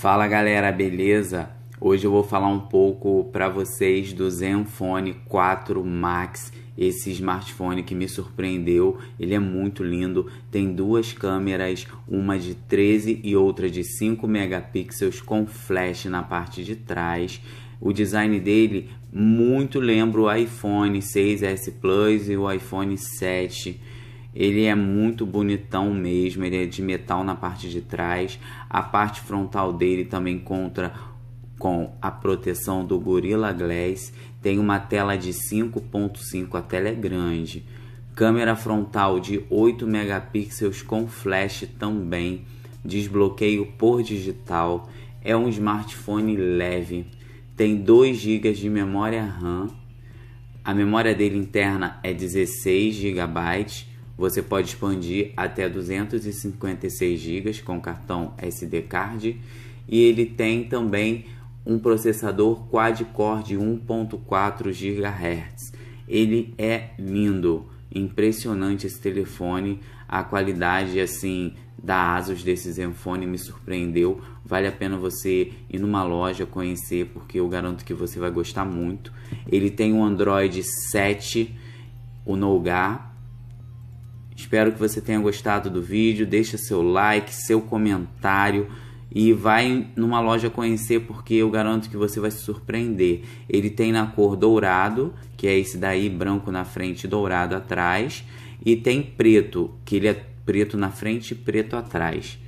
Fala galera, beleza? Hoje eu vou falar um pouco para vocês do Zenfone 4 Max, esse smartphone que me surpreendeu. Ele é muito lindo, tem duas câmeras, uma de 13 e outra de 5 megapixels com flash na parte de trás. O design dele muito lembra o iPhone 6s Plus e o iPhone 7 ele é muito bonitão mesmo, ele é de metal na parte de trás. A parte frontal dele também conta com a proteção do Gorilla Glass. Tem uma tela de 5.5, a tela é grande. Câmera frontal de 8 megapixels com flash também. Desbloqueio por digital. É um smartphone leve. Tem 2 GB de memória RAM. A memória dele interna é 16 GB você pode expandir até 256 GB com cartão SD card e ele tem também um processador quad-core de 1.4 GHz. Ele é lindo, impressionante esse telefone, a qualidade assim da Asus desse Zenfone me surpreendeu. Vale a pena você ir numa loja conhecer, porque eu garanto que você vai gostar muito. Ele tem o um Android 7, o Nougat, Espero que você tenha gostado do vídeo. Deixa seu like, seu comentário e vai numa loja conhecer porque eu garanto que você vai se surpreender. Ele tem na cor dourado, que é esse daí branco na frente, dourado atrás, e tem preto, que ele é preto na frente e preto atrás.